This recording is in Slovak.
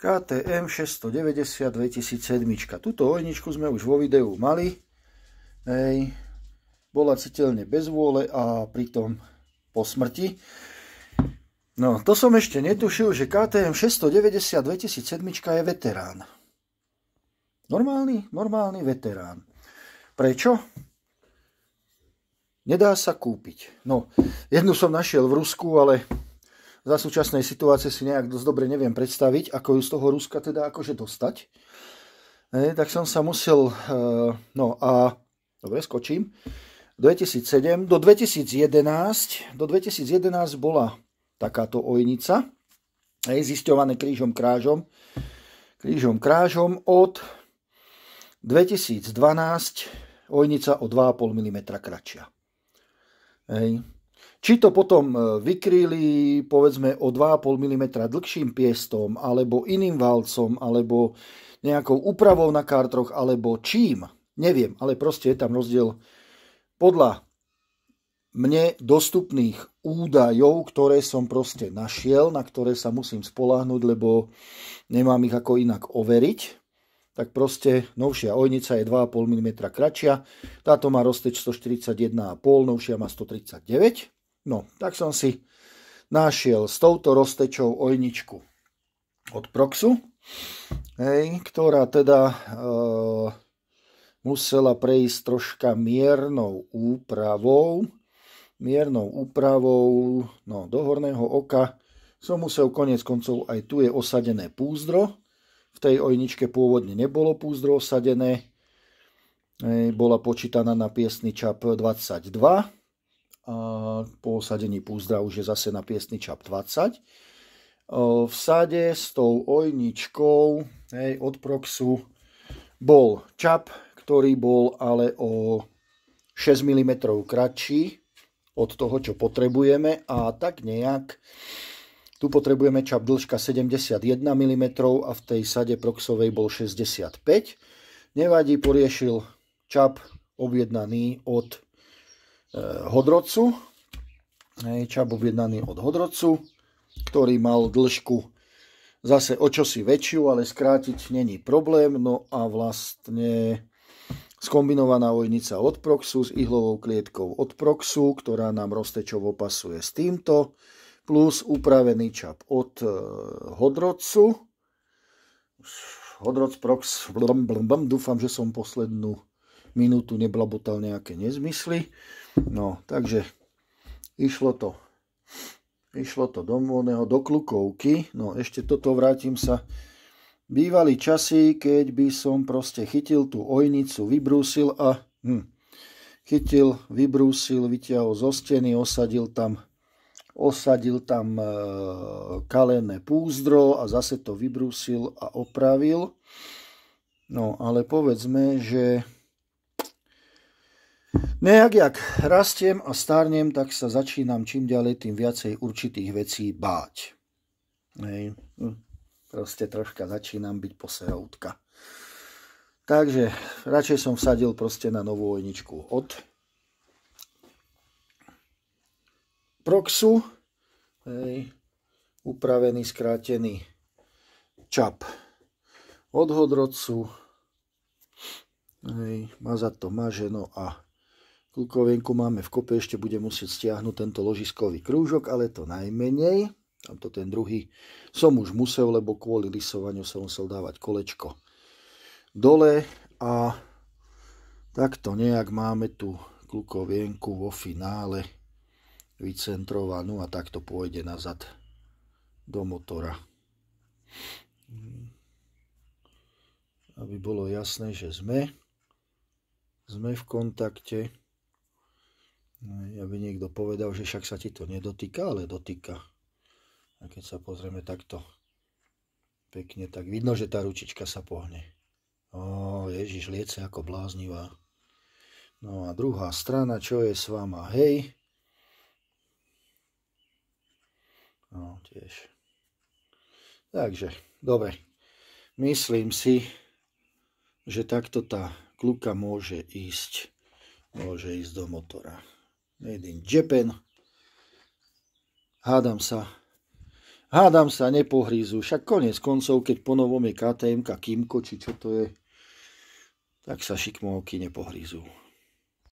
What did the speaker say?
KTM 690 2007. Tuto ojničku sme už vo videu mali. Hej. Bola citeľne bez vôle a pritom po smrti. No, to som ešte netušil, že KTM 690 2007 je veterán. Normálny, normálny veterán. Prečo? Nedá sa kúpiť. No, jednu som našiel v Rusku, ale za súčasnej situácie si nejak dosť dobre neviem predstaviť, ako ju z toho Ruska teda akože dostať. E, tak som sa musel, e, no a, dobre, skočím, do 2007, do 2011, do 2011 bola takáto ojnica, e, zisťované krížom krážom, krížom krážom od 2012 ojnica o 2,5 mm kratšia. Hej. Či to potom e, vykryli povedzme o 2,5 mm dlhším piestom, alebo iným valcom, alebo nejakou úpravou na kartroch, alebo čím, neviem, ale proste je tam rozdiel podľa mne dostupných údajov, ktoré som proste našiel, na ktoré sa musím spolahnuť, lebo nemám ich ako inak overiť, tak proste novšia ojnica je 2,5 mm kratšia, táto má rozteč 141,5, novšia má 139 mm. No, tak som si našiel s touto roztečou ojničku od Proxu, hej, ktorá teda e, musela prejsť troška miernou úpravou. Miernou úpravou no, do horného oka som musel konec koncov, aj tu je osadené púzdro. V tej ojničke pôvodne nebolo púzdro osadené. E, bola počítaná na piesny čap 22 po osadení Púzdra už je zase na piesný čap 20. V sade s tou ojničkou hej, od Proxu bol čap, ktorý bol ale o 6 mm kratší od toho, čo potrebujeme a tak nejak tu potrebujeme čap dĺžka 71 mm a v tej sade Proxovej bol 65. Nevadí, poriešil čap objednaný od Eh, hodrocu. Čab objednaný od hodrocu, ktorý mal dĺžku zase o čosi väčšiu, ale skrátiť není problém. No a vlastne skombinovaná ojnica od Proxu s ihlovou klietkou od Proxu, ktorá nám roztečovo pasuje s týmto, plus upravený čap od eh, hodrocu. Hodroc Prox, blum, blum, blum, dúfam, že som poslednú minútu neblabotal nejaké nezmysly. No, takže išlo to. Išlo to domovného do Klukovky. No, ešte toto vrátim sa. Bývali časy, keď by som proste chytil tú ojnicu, vybrúsil a... Hm, chytil, vybrúsil, vytiahol zo steny, osadil tam osadil tam e, kalené púzdro a zase to vybrúsil a opravil. No ale povedzme, že Nejak jak rastiem a stárnem, tak sa začínam čím ďalej tým viacej určitých vecí báť. Hej. Hm. Proste troška začínam byť poseroutka. Takže radšej som vsadil proste na novú ojničku od Proxu, hej, upravený, skrátený čap od Hodrocu, hej, mazať to maženo a Kľukovienku máme v kope, ešte bude musieť stiahnuť tento ložiskový krúžok, ale to najmenej. Tamto ten druhý som už musel, lebo kvôli lisovaniu som musel dávať kolečko dole a takto nejak máme tu kľukovienku vo finále vycentrovanú no a takto pôjde nazad do motora. Aby bolo jasné, že sme, sme v kontakte. Ja by niekto povedal, že však sa ti to nedotýka, ale dotýka. A keď sa pozrieme takto pekne, tak vidno, že tá ručička sa pohne. Ó, Ježiš, liece ako bláznivá. No a druhá strana, čo je s váma hej? No, tiež. Takže, dobre. Myslím si, že takto tá kluka môže ísť, môže ísť do motora jeden džepen. Hádam sa. Hádam sa, nepohrízu. Však konec koncov, keď ponovom je KTM, Kimko, či čo to je, tak sa šikmovky nepohrízu.